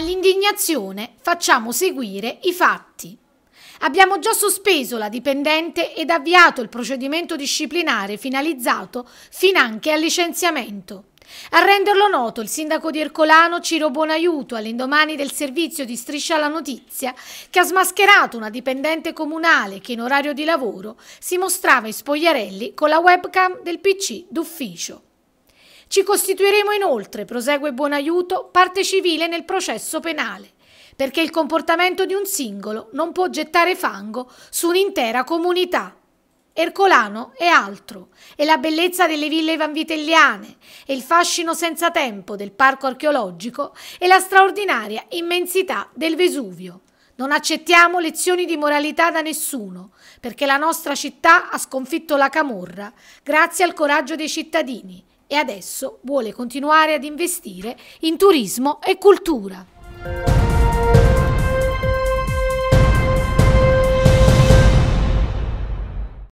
All'indignazione facciamo seguire i fatti. Abbiamo già sospeso la dipendente ed avviato il procedimento disciplinare finalizzato finanche al licenziamento. A renderlo noto il sindaco di Ercolano Ciro Buonaiuto all'indomani del servizio di Striscia alla Notizia che ha smascherato una dipendente comunale che in orario di lavoro si mostrava in spogliarelli con la webcam del PC d'ufficio. Ci costituiremo inoltre, prosegue Buonaiuto, parte civile nel processo penale, perché il comportamento di un singolo non può gettare fango su un'intera comunità. Ercolano è altro, è la bellezza delle ville vanvitelliane, è il fascino senza tempo del parco archeologico e la straordinaria immensità del Vesuvio. Non accettiamo lezioni di moralità da nessuno, perché la nostra città ha sconfitto la camorra grazie al coraggio dei cittadini e adesso vuole continuare ad investire in turismo e cultura.